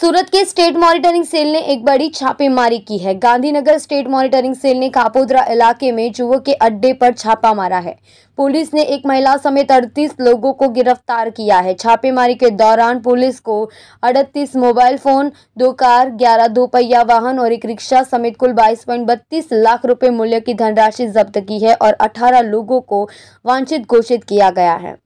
सूरत के state monitoring cell ने एक बड़ी छापेमारी की है गांधीनगर स्टेट मॉनिटरिंग सेल ने कापोद्रा इलाके में जुए के अड्डे पर छापा मारा है पुलिस ने एक महिला समेत 38 लोगों को गिरफ्तार किया है छापेमारी के दौरान पुलिस को अड़तीस मोबाइल फोन दो कार ग्यारह दोपहिया वाहन और एक रिक्शा समेत कुल बाईस पॉइंट बत्तीस लाख रुपए मूल्य की धनराशि जब्त की है और अठारह लोगों को वांछित घोषित किया गया है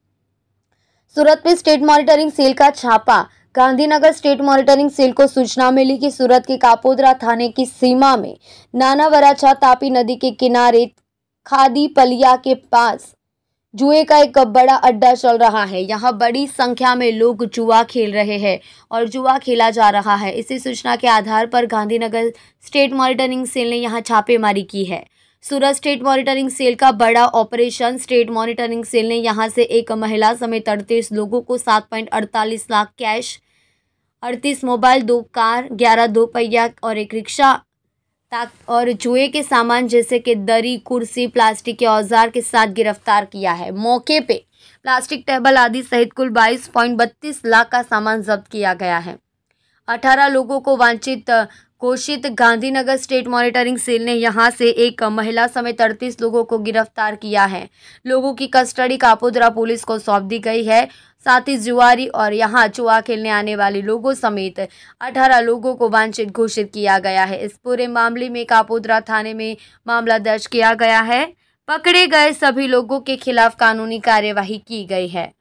सूरत में स्टेट मॉनिटरिंग सेल का छापा गांधीनगर स्टेट मॉनिटरिंग सेल को सूचना मिली कि सूरत के कापोदरा थाने की सीमा में नाना वराछा तापी नदी के किनारे खादी पलिया के पास जुए का एक बड़ा अड्डा चल रहा है यहाँ बड़ी संख्या में लोग जुआ खेल रहे हैं और जुआ खेला जा रहा है इसी सूचना के आधार पर गांधीनगर स्टेट मॉनिटरिंग सेल ने यहाँ छापेमारी की है सूरत स्टेट मॉनिटरिंग सेल का बड़ा ऑपरेशन स्टेट मॉनिटरिंग सेल ने यहां से एक महिला समेत अड़तीस लोगों को सात पॉइंट अड़तालीस लाख कैश अड़तीस मोबाइल दो कार ग्यारह दो पहिया और एक रिक्शा ताक और जुए के सामान जैसे कि दरी कुर्सी प्लास्टिक के औजार के साथ गिरफ्तार किया है मौके पे प्लास्टिक टेबल आदि सहित कुल बाईस पॉइंट बत्तीस लाख का सामान जब्त किया गया है अठारह लोगों को वांछित कोशित गांधीनगर स्टेट मॉनिटरिंग सेल ने यहां से एक महिला समेत अड़तीस लोगों को गिरफ्तार किया है लोगों की कस्टडी कापोदरा पुलिस को सौंप दी गई है साथ ही जुआरी और यहां चुआ खेलने आने वाले लोगों समेत 18 लोगों को वांछित घोषित किया गया है इस पूरे मामले में कापोदरा थाने में मामला दर्ज किया गया है पकड़े गए सभी लोगों के खिलाफ कानूनी कार्यवाही की गई है